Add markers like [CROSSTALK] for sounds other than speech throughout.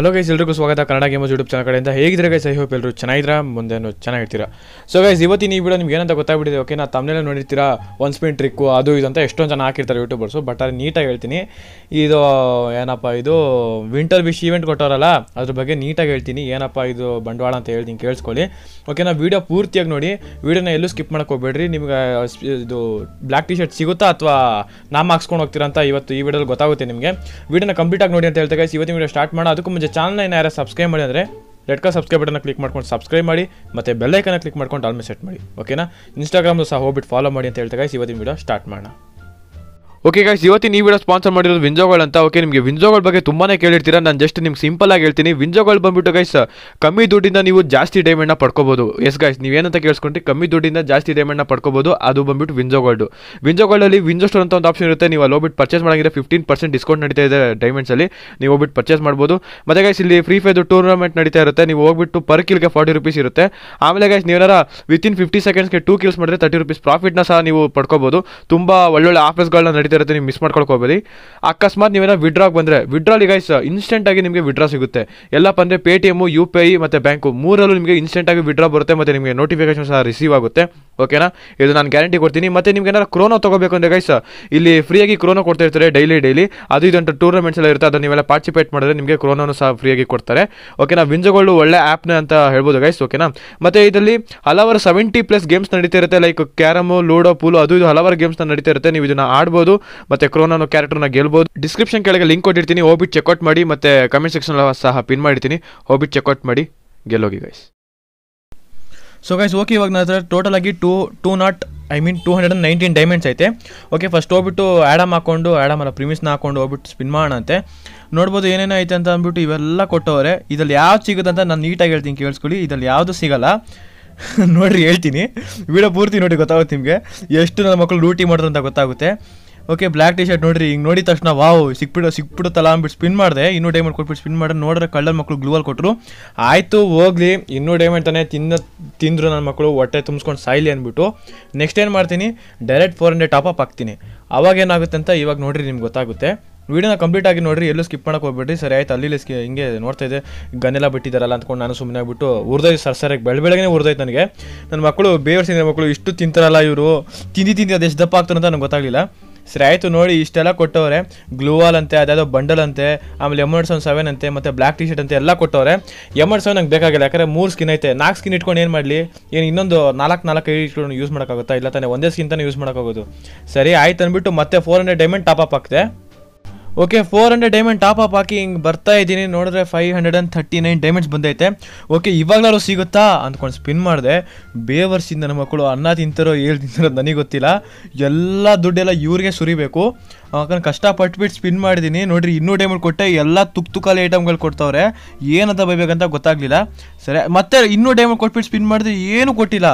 hello guys ಎಲ್ರಿಗೂ ಸ್ವಾಗತ Kannada games YouTube channel ಕಡೆಯಿಂದ ಹೇಗಿದ್ರೆ ಗೈಸ್ ಐ ಹೋಪ್ ಎಲ್ಲರೂ ಚೆನ್ನಾಗಿದ್ದೀರಾ ಮುಂದೆ ಚೆನ್ನಾಗಿರ್ತೀರಾ ಸೊ ಗೈಸ್ ಇವತ್ತಿನ ಈ ವಿಡಿಯೋ ನಿಮ್ಗೆ ಏನಂತ ಗೊತ್ತಾಗ್ಬಿಟ್ಟಿದೆ ಓಕೆ ನಾ ನೋಡಿರ್ತೀರಾ ಒನ್ ಸ್ಪಿನ್ ಟ್ರಿಕ್ಕು ಅದು ಇದು ಅಂತ ಎಷ್ಟೊಂದು ಜನ ಹಾಕಿರ್ತಾರೆ ಯೂಟ್ಯೂಬರ್ಸು ಬಟ್ ಅದು ನೀಟಾಗಿ ಹೇಳ್ತೀನಿ ಇದು ಏನಪ್ಪ ಇದು ವಿಂಟರ್ ವಿಶ್ ಈವೆಂಟ್ ಕೊಟ್ಟವರಲ್ಲ ಅದ್ರ ಬಗ್ಗೆ ನೀಟಾಗಿ ಹೇಳ್ತೀನಿ ಏನಪ್ಪ ಇದು ಬಂಡವಾಳ ಅಂತ ಹೇಳ್ತೀನಿ ಕೇಳಿಸ್ಕೊಳ್ಳಿ ಓಕೆ ನಾ ವೀಡಿಯೋ ಪೂರ್ತಿಯಾಗಿ ನೋಡಿ ವೀಡಿಯೋನ ಎಲ್ಲೂ ಸ್ಕಿಪ್ ಮಾಡೋಕೆ ಹೋಗ್ಬೇಡ್ರಿ ನಿಮ್ಗೆ ಇದು ಬ್ಲ್ಯಾಕ್ ಟಿ ಶರ್ಟ್ ಸಿಗುತ್ತಾ ಅಥವಾ ನಾ ಹಾಕ್ಸ್ಕೊಂಡು ಹೋಗ್ತೀರಾ ಅಂತ ಇವತ್ತು ಈ ವಿಡಿಯೋದಲ್ಲಿ ಗೊತ್ತಾಗುತ್ತೆ ನಿಮಗೆ ವೀಡಿಯೋನ ಕಂಪ್ಲೀಟಾಗಿ ನೋಡಿ ಅಂತ ಹೇಳ್ತಾ ಗೈಸ್ ಇವತ್ತಿನ ಸ್ಟಾರ್ಟ್ ಮಾಡೋ ಅದಕ್ಕೂ ಮುಂಚೆ ಚಾನಲ್ನ ಏನಾರ ಸಬ್ಸ್ಕ್ರೈಬ್ ಮಾಡಿ ಅಂದರೆ ರೆಡ್ ಕಲರ್ ಸಬ್ಸ್ಕ್ರೈಬ್ ಬಟನ್ನ ಕ್ಲಿಕ್ ಮಾಡ್ಕೊಂಡು ಸಬ್ಸ್ಕ್ರೈಬ್ ಮಾಡಿ ಮತ್ತು ಬೆಲ್ಲೈಕನ್ನ ಕ್ಲಿಕ್ ಮಾಡ್ಕೊಂಡು ಆಲ್ಮೆ ಸೆಟ್ ಮಾಡಿ ಓಕೆನಾ ಇನ್ಸ್ಟಾಗ್ರಾಮು ಸಹ ಹೋಗ್ಬಿಟ್ಟು ಫಾಲೋ ಮಾಡಿ ಅಂತ ಹೇಳ್ತಾ ಇವತ್ತಿನ ವಿಡಿಯೋ ಸ್ಟಾರ್ಟ್ ಮಾಡೋಣ ಓಕೆ ಗೈಸ್ ಇವತ್ತಿನ ಈ ವಿಡಿಯೋ ಸ್ಪಾನ್ಸರ್ ಮಾಡಿರೋದು ವಿಂಜೋಗಳು ಅಂತ ಓಕೆ ನಿಮಗೆ ವಿಂಜೋಗಳ ಬಗ್ಗೆ ತುಂಬಾನೇ ಕೇಳಿರ್ತೀರಾ ನಾನು ಜಸ್ಟ್ ನಿಮ್ಗೆ ಸಿಂಪಲ್ ಆಗಿ ಹೇಳ್ತೀನಿ ವಿಂಜೋಗಳು ಬಂದ್ಬಿಟ್ಟು ಗೈಸ್ ಕಮ್ಮಿ ದುಡ್ಡಿಂದ ನೀವು ಜಾಸ್ತಿ ಡೈಮಂಡ್ನ ಪಡ್ಕೋಬಹುದು ಎಸ್ ಗೈಸ್ ನೀವೇನಂತ ಕೇಳಿಸ್ಕೊಂಡ್ರಿ ಕಮ್ಮಿ ದುಡ್ಡಿಂದ ಜಾಸ್ತಿ ಡೈಮಂಡ್ನ ಪಡ್ಕೋಬಹುದು ಅದು ಬಂದ್ಬಿಟ್ಟು ವಿಂಜೋ ಗೋಲ್ಡ್ ವಿಂಜೋ ಅಲ್ಲಿ ಸ್ಟೋರ್ ಅಂತ ಒಂದು ಆಪ್ಷನ್ ಇರುತ್ತೆ ನೀವು ಅಲ್ಲಿ ಹೋಗ್ಬಿಟ್ಟು ಪರ್ಚೇಸ್ ಮಾಡಿದ್ರೆ ಫಿಫ್ಟೀನ್ ಪರ್ಸೆಂಟ್ ಡಿಸ್ಕೌಂಟ್ ನಡೀತಾ ಇದೆ ಅಲ್ಲಿ ನೀವು ಹೋಗ್ಬಿಟ್ಟು ಪರ್ಚೇಸ್ ಮಾಡ್ಬೋದು ಮತ್ತೆ ಗೈಸ್ ಇಲ್ಲಿ ಫ್ರೀ ಫೈರ್ ಟೂರ್ನಮೆಂಟ್ ನಡೀತಾ ಇರುತ್ತೆ ನೀವು ಹೋಗ್ಬಿಟ್ಟು ಪರ್ ಕಿಲ್ಗೆ ಫಾರ್ಟಿ ರುಪೀಸ್ ಇರುತ್ತೆ ಆಮೇಲೆ ಗೈಸ್ ನೀವೇನಾರ ವಿತಿನ್ ಫಿಫ್ಟಿ ಸೆಕೆಂಡ್ಸ್ಗೆ ಟೂ ಕಿಲ್ಸ್ ಮಾಡಿದ್ರೆ ತರ್ಟಿ ರುಪೀಸ್ ಪ್ರಾಫಿಟ್ನ ಸಹ ನೀವು ಪಡ್ಕೋಬಹುದು ತುಂಬ ಒಳ್ಳೊಳ್ಳೆ ಆಫರ್ಸ್ಗಳನ್ನ ನಡೀತಾ ಇರುತ್ತೆ ನೀವು ಮಿಸ್ ಮಾಡ್ಕೊಳ್ಕೋಬೇಡಿ ಅಕಸ್ಮಾತ್ ನೀವೇನ ವಿಡ್ರಾಗ್ ಬಂದರೆ ವಿಡ್ರಾಲಿ ಗೈಸ್ ಇನ್ಸ್ಟೆಂಟಾಗಿ ನಿಮಗೆ ವಿಡ್ರಾ ಸಿಗುತ್ತೆ ಎಲ್ಲ ಅಂದರೆ Pay T M U P I ಮತ್ತು ಬ್ಯಾಂಕು ಮೂರಲ್ಲೂ ನಿಮಗೆ ಇನ್ಸ್ಟೆಂಟಾಗಿ ವಿಡ್ರಾ ಬರುತ್ತೆ ಮತ್ತು ನಿಮಗೆ ನೋಟಿಫಿಕೇಶನ್ ಸಹ ರಿಸೀವ್ ಆಗುತ್ತೆ ಓಕೆನಾ ಇದು ನಾನು ಗ್ಯಾರಂಟಿ ಕೊಡ್ತೀನಿ ಮತ್ತು ನಿಮ್ಗೆ ಏನಾದ್ರು ಕ್ರೋನೋ ತೊಗೋಬೇಕು ಅಂದರೆ ಗೈಸ್ ಇಲ್ಲಿ ಫ್ರೀಯಾಗಿ ಕ್ರೋನೋ ಕೊಡ್ತಾ ಇರ್ತಾರೆ ಡೈಲಿ ಡೈಲಿ ಅದು ಇದಂತ ಟೂರ್ನಮೆಂಟ್ಸ್ ಎಲ್ಲ ಇರುತ್ತೆ ಅದನ್ನು ನೀವೆಲ್ಲ ಪಾರ್ಟಿಸಿಪೇಟ್ ಮಾಡಿದ್ರೆ ನಿಮಗೆ ಕ್ರೋನೋನು ಸಹ ಫ್ರೀಯಾಗಿ ಕೊಡ್ತಾರೆ ಓಕೆನಾ ವಿಂಜೋಗಳು ಒಳ್ಳೆ ಆ್ಯಪ್ನೇ ಅಂತ ಹೇಳ್ಬೋದು ಗೈಸ್ ಓಕೆನಾ ಮತ್ತು ಇದರಲ್ಲಿ ಹಲವಾರು ಸೆವೆಂಟಿ ಪ್ಲಸ್ ಗೇಮ್ಸ್ ನಡೀತಾ ಇರುತ್ತೆ ಲೈಕ್ ಕ್ಯಾರಮು ಲೂಡೋ ಪೂಲು ಅದು ಇದು ಹಲವಾರು ಗೇಮ್ಸ್ನ ನಡೀತಾ ಇರುತ್ತೆ ನೀವು ಇದನ್ನು ಆಡ್ಬೋದು ಮತ್ತೆ ಕ್ರೋನೋ ಕ್ಯಾರೆಕ್ಟರ್ನ ಗೆಲ್ಬಹುದು ಡಿಸ್ಕ್ರಿಪ್ಷನ್ ಕೆಳಗೆ ಲಿಂಕ್ ಕೊಟ್ಟಿರ್ತೀನಿ ಓಬಿಟ್ ಚೆಕ್ಔಟ್ ಮಾಡಿ ಮತ್ತೆ ಕಮೆಂಟ್ ಸೆಕ್ಷನ್ ಸಹ ಪಿನ್ ಮಾಡಿರ್ತೀನಿ ಓಬಿಟ್ ಚೆಕ್ಔಟ್ ಮಾಡಿ ಗೆಲ್ಲೋಗಿ ಗೈಸ್ ಸೊ ಗೈಸ್ ಓಕೆ ಇವಾಗ ನನ್ನ ಟೋಟಲ್ ಆಗಿ two two not I mean two hundred and nineteen diamonds ಐತೆ ಓಕೆ ಫಸ್ಟ್ ಹೋಗ್ಬಿಟ್ಟು ಆ್ಯಡಮ್ ಹಾಕೊಂಡು ಆ್ಯಡಮ್ ಅಲ್ಲ ಪ್ರಿಮಿಸ್ನ ಹಾಕೊಂಡು ಹೋಗ್ಬಿಟ್ಟು ಸ್ಪಿನ್ ಮಾಡೋಣಂತೆ ನೋಡ್ಬೋದು ಏನೇನೈತೆ ಐತೆ ಅಂತ ಅಂದ್ಬಿಟ್ಟು ಇವೆಲ್ಲ ಕೊಟ್ಟವ್ರೆ ಇದ್ರಲ್ಲಿ ಯಾವ್ದು ಅಂತ ನಾನು ನೀಟಾಗಿ ಹೇಳ್ತೀನಿ ಕೇಳಿಸ್ಕೊಳ್ಳಿ ಇದ್ರಲ್ಲಿ ಯಾವುದು ಸಿಗಲ್ಲ [LAUGHS] ನೋಡ್ರಿ ಹೇಳ್ತೀನಿ ವಿಡಿಯೋ ಪೂರ್ತಿ ನೋಡಿ ಗೊತ್ತಾಗುತ್ತೆ ನಿಮಗೆ ಎಷ್ಟು ನನ್ನ ಮಕ್ಕಳು ಲೂಟಿ ಮಾಡೋದಂತ ಅಂತ ಗೊತ್ತಾಗುತ್ತೆ ಓಕೆ ಬ್ಲ್ಯಾಕ್ ಟಿ ಶರ್ಟ್ ನೋಡ್ರಿ ಹಿಂಗೆ ನೋಡಿದ ತಕ್ಷಣ ವಾವ್ ಸಿಕ್ಬಿಡೋ ತಲಾ ಅಂದ್ಬಿಟ್ಟು ಸ್ಪಿನ್ ಮಾಡಿದೆ ಇನ್ನೂ ಡೈಮಂಡ್ ಕೊಟ್ಬಿಟ್ಟು ಸ್ಪಿನ್ ಮಾಡಿ ನೋಡಿದ್ರೆ ಕಳ್ಳ ಮಕ್ಕಳು ಗ್ಲೂವಲ್ಲಿ ಕೊಟ್ಟರು ಆಯಿತು ಹೋಗ್ಲಿ ಇನ್ನೂ ಡೈಮಂಡ್ ತಾನೇ ತಿನ್ನ ತಿಂದರು ನನ್ನ ಮಕ್ಕಳು ಹೊಟ್ಟೆ ತುಂಬಿಸ್ಕೊಂಡು ಸಾಯಿಲಿ ಅಂದ್ಬಿಟ್ಟು ನೆಕ್ಸ್ಟ್ ಏನು ಮಾಡ್ತೀನಿ direct four hundred top up ಹಾಕ್ತೀನಿ ಅವಾಗ ಏನಾಗುತ್ತೆ ಅಂತ ಇವಾಗ ನೋಡಿರಿ ನಿಮ್ಗೆ ಗೊತ್ತಾಗುತ್ತೆ ವೀಡಿಯೋನ ಕಂಪ್ಲೀಟ್ ಆಗಿ ನೋಡಿರಿ ಎಲ್ಲೂ ಸ್ಕಿಪ್ ಮಾಡೋಕೆ ಹೋಗ್ಬಿಡ್ರಿ ಸರಿ ಆಯ್ತು ಅಲ್ಲಿ ಸ್ಕಿ ಹಿಂಗೆ ನೋಡ್ತಾ ಇದೆ ಗನ್ನೆಲ್ಲ ಬಿಟ್ಟಿದ್ದಾರಲ್ಲ ಅಂದ್ಕೊಂಡು ನಾನು ಸುಮ್ಮನೆ ಆಗ್ಬಿಟ್ಟು ಉರ್ದೋಯ್ತು ಸರ್ ಸರಿಯಾಗಿ ಬೆಳ ಬೆಳಗ್ಗೆ ನನಗೆ ನನ್ನ ಮಕ್ಕಳು ಬೇವರ್ಸಿನ ಮಕ್ಕಳು ಇಷ್ಟು ತಿಂತಾರಲ್ಲ ಇವರು ತಿಂದು ತಿಂದು ಅದು ಎಷ್ಟು ದಪ್ಪ ಆಗ್ತಾರಂತ ನನಗೆ ಗೊತ್ತಾಗಲಿಲ್ಲ ಸರಿ ಆಯಿತು ನೋಡಿ ಇಷ್ಟೆಲ್ಲ ಕೊಟ್ಟವ್ರೆ ಗ್ಲೂವಾಲ್ ಅಂತೆ ಅದ್ಯಾವುದೋ ಬಂಡಲ್ ಅಂತೆ ಆಮೇಲೆ ಎಮ್ ಸೆವೆನ್ ಸೆವೆನ್ ಅಂತೆ ಮತ್ತು ಬ್ಲ್ಯಾಕ್ ಟಿ ಶರ್ಟ್ ಅಂತೆ ಎಲ್ಲ ಕೊಟ್ಟವ್ರೆ ಎಮ್ ಸೆವೆನ್ ನಂಗೆ ಬೇಕಾಗಿಲ್ಲ ಯಾಕಂದರೆ ಮೂರು ಸ್ಕಿನ್ ಐತೆ ನಾಲ್ಕು ಸ್ಕಿನ್ ಇಟ್ಕೊಂಡು ಏನು ಮಾಡಲಿ ಏನು ಇನ್ನೊಂದು ನಾಲ್ಕು ನಾಲ್ಕು ಐದು ಇಟ್ಕೊಂಡು ಯೂಸ್ ಮಾಡೋಕ್ಕಾಗುತ್ತಾ ಇಲ್ಲ ತಾನೇ ಒಂದೇ ಸ್ಕಿನ್ ತಾನೇ ಯೂಸ್ ಮಾಡೋಕ್ಕಾಗೋದು ಸರಿ ಆಯ್ತು ಅಂದ್ಬಿಟ್ಟು ಮತ್ತೆ four hundred diamond top up ಆಗ್ತದೆ okay four hundred diamond top up ಹಾಕಿ ಹಿಂಗೆ ಬರ್ತಾ ಇದ್ದೀನಿ ನೋಡಿದ್ರೆ five hundred and thirty nine diamonds ಬಂದೈತೆ ಓಕೆ ಇವಾಗಲಾದ್ರು ಸಿಗುತ್ತಾ ಅಂದ್ಕೊಂಡು ಸ್ಪಿನ್ ಮಾಡಿದೆ ಬೇವರ್ಸಿಂದ ನಮ್ಮ ಮಕ್ಕಳು ಅನ್ನ ತಿಂತಾರೋ ಏಳು ತಿಂತಾರೋ ನನಗೆ ಗೊತ್ತಿಲ್ಲ ಎಲ್ಲ ದುಡ್ಡೆಲ್ಲ ಇವ್ರಿಗೆ ಸುರಿಬೇಕು ಯಾಕಂದ್ರೆ ಕಷ್ಟಪಟ್ಬಿಟ್ಟು ಸ್ಪಿನ್ ಮಾಡಿದ್ದೀನಿ ನೋಡಿರಿ ಇನ್ನೂ ಡೈಮಂಡ್ ಕೊಟ್ಟೆ ಎಲ್ಲ ತುಕ್ ತುಕಾಲಿ ಐಟಮ್ಗಳು ಕೊಡ್ತಾವ್ರೆ ಏನಂತ ಬೈಬೇಕಂತ ಗೊತ್ತಾಗಲಿಲ್ಲ ಸರಿ ಮತ್ತೆ ಇನ್ನೂ ಡೈಮಂಡ್ ಕೊಟ್ಬಿಟ್ಟು ಸ್ಪಿನ್ ಮಾಡಿದ್ರೆ ಏನೂ ಕೊಟ್ಟಿಲ್ಲ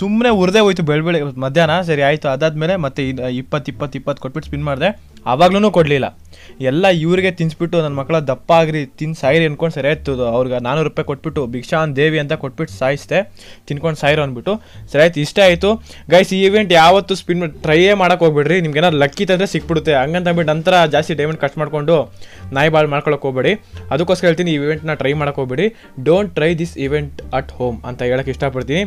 ಸುಮ್ಮನೆ ಉರದೇ ಹೋಯ್ತು ಬೆಳ್ ಮಧ್ಯಾಹ್ನ ಸರಿ ಆಯಿತು ಅದಾದಮೇಲೆ ಮತ್ತೆ ಇಪ್ಪತ್ತು ಇಪ್ಪತ್ತು ಇಪ್ಪತ್ತು ಕೊಟ್ಬಿಟ್ಟು ಸ್ಪಿನ್ ಮಾಡಿದೆ ಆವಾಗ್ಲೂ ಕೊಡಲಿಲ್ಲ ಎಲ್ಲ ಇವ್ರಿಗೆ ತಿನ್ಸ್ಬಿಟ್ಟು ನನ್ನ ಮಕ್ಕಳ ದಪ್ಪ ಆಗ್ರಿ ತಿನ್ ಸಾಯಿರಿ ಅಂದ್ಕೊಂಡು ಆಯ್ತು ಅವ್ರಿಗೆ ನಾನೂರು ರೂಪಾಯಿ ಕೊಟ್ಬಿಟ್ಟು ಭಿಕ್ಷಾನ್ ದೇವಿ ಅಂತ ಕೊಟ್ಬಿಟ್ಟು ಸಾಯಿಸ್ದೆ ತಿನ್ಕೊಂಡು ಸಾಯಿರು ಅಂದ್ಬಿಟ್ಟು ಸರಿಯಾಯ್ತು ಇಷ್ಟ ಆಯಿತು ಗೈಸ್ ಈ ಇವೆಂಟ್ ಯಾವತ್ತು ಸ್ಪಿನ್ ಟ್ರೈಯೇ ಮಾಡೋಕೆ ಹೋಗ್ಬೇಡ್ರಿ ನಿಮ್ಗೆ ಏನಾದ್ರು ಲಕ್ಕಿ ತಂದರೆ ಸಿಕ್ಬಿಡುತ್ತೆ ಹಂಗಂತ ಅಂದ್ಬಿಟ್ಟು ನಂತರ ಜಾಸ್ತಿ ಡೈಮಂಡ್ ಖರ್ಚು ಮಾಡಿಕೊಂಡು ನಾಯಿ ಬಾಳು ಮಾಡ್ಕೊಳಕ್ಕೆ ಹೋಗ್ಬೇಡಿ ಅದಕ್ಕೋಸ್ಕರ ಹೇಳ್ತೀನಿ ಈ ಇವೆಂಟ್ನ ಟ್ರೈ ಮಾಡೋಕೆ ಹೋಗ್ಬೇಡಿ don't try this event at home ಅಂತ ಹೇಳೋಕ್ಕೆ ಇಷ್ಟಪಡ್ತೀನಿ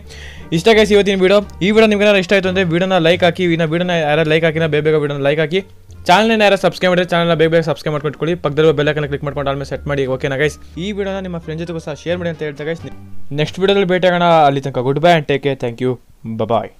ಇಷ್ಟ ಗೈಸ್ ಇವತ್ತಿನ ವೀಡಿಯೋ ಈ ವಿಡಿಯೋ ನಿಮ್ಗೆ ಇಷ್ಟ ಆಯಿತು ಅಂದರೆ ವೀಡಿಯೋನ ಲೈಕ್ ಹಾಕಿ ಇನ್ನು ವೀಡಿಯೋನ ಯಾರು ಲೈಕ್ ಹಾಕಿನ ಬೇಗ ಬೇಗ ವೀಡಿಯೋನ ಲೈಕ್ ಹಾಕಿ ಚಾನಲ್ನ ಯಾರು ಸಬ್ಸ್ಕ್ರೈಬ್ ಮಾಡಿದ್ರೆ ಚಾನಲ್ನ ಬೇಗ ಬೇಗ ಸಬ್ಸ್ಕ್ರೈಬ್ ಮಾಡ್ಕೊಟ್ಕೊಳ್ಳಿ ಪಕ್ಕದಲ್ಲಿ ಕನ್ನ ಕ್ಲಿಕ್ ಮಾಡ್ಕೊಂಡು ಆಮೇಲೆ ಸೆಟ್ ಮಾಡಿ ಓಕೆನಾ ಗೈಸ್ ಈ ವಿಡಿಯೋನ ನಿಮ್ಮ ಫ್ರೆಂಡ್ ಜೊತೆಗೂ ಸಹ ಶೇರ್ ಮಾಡಿ ಅಂತ ಹೇಳ್ತಾ ಗೈಸ್ ನೆಕ್ಸ್ಟ್ ವಿಡಿಯೋದಲ್ಲಿ ಭೇಟಿ ಅಲ್ಲಿ ತನಕ good bye and take care thank you bye